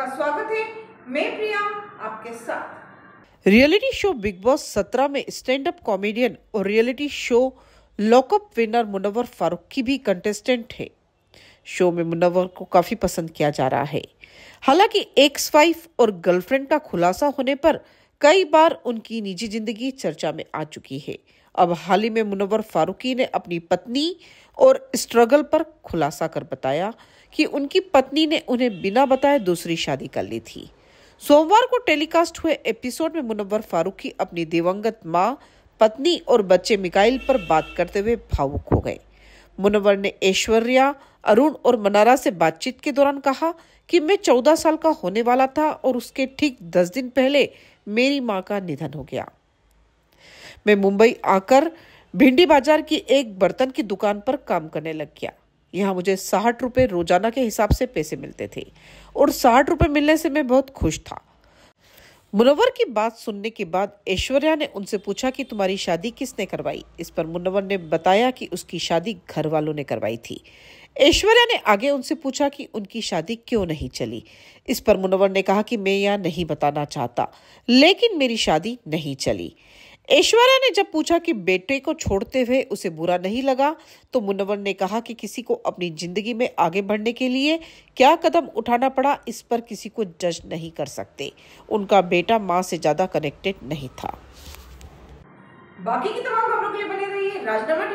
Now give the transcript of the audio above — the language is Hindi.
आपका स्वागत है मैं प्रिया आपके साथ रियलिटी शो बिग बॉस सत्रह में स्टैंड अप कॉमेडियन और reality show lockup winner Munawar Faruqui की भी कंटेस्टेंट है शो में मुनवर को काफ़ी पसंद किया जा रहा है हालांकि एक्स वाइफ और गर्लफ्रेंड का खुलासा होने पर कई बार उनकी निजी जिंदगी चर्चा में आ चुकी है अब हाल ही में मुनवर फारूकी ने अपनी पत्नी और स्ट्रगल पर खुलासा कर बताया कि उनकी पत्नी ने उन्हें बिना बताए दूसरी शादी कर ली थी सोमवार को टेलीकास्ट हुए एपिसोड में मुनवर फारूकी अपनी दिवंगत माँ पत्नी और बच्चे मिकाइल पर बात करते हुए भावुक हो गए मुनवर ने ऐश्वर्या अरुण और मनारा से बातचीत के दौरान कहा कि मैं चौदह साल का होने वाला था और उसके ठीक दस दिन पहले मेरी माँ का निधन हो गया मैं मुंबई आकर भिंडी बाजार की एक बर्तन की दुकान पर काम करने लग गया यहाँ मुझे साठ रुपये रोजाना के हिसाब से पैसे मिलते थे और साठ रुपये मिलने से मैं बहुत खुश था मुनवर की बात सुनने के बाद ऐश्वर्या ने उनसे पूछा कि तुम्हारी शादी किसने करवाई इस पर मुनवर ने बताया कि उसकी शादी घर वालों ने करवाई थी ऐश्वर्या ने आगे उनसे पूछा कि उनकी शादी क्यों नहीं चली इस पर मुनवर ने कहा कि मैं यह नहीं बताना चाहता लेकिन मेरी शादी नहीं चली ऐश्वर्या ने जब पूछा कि बेटे को छोड़ते हुए उसे बुरा नहीं लगा तो मुनवर ने कहा कि किसी को अपनी जिंदगी में आगे बढ़ने के लिए क्या कदम उठाना पड़ा इस पर किसी को जज नहीं कर सकते उनका बेटा माँ से ज़्यादा कनेक्टेड नहीं था बाकी की तमाम खबरों के लिए बने रहिए राजनामा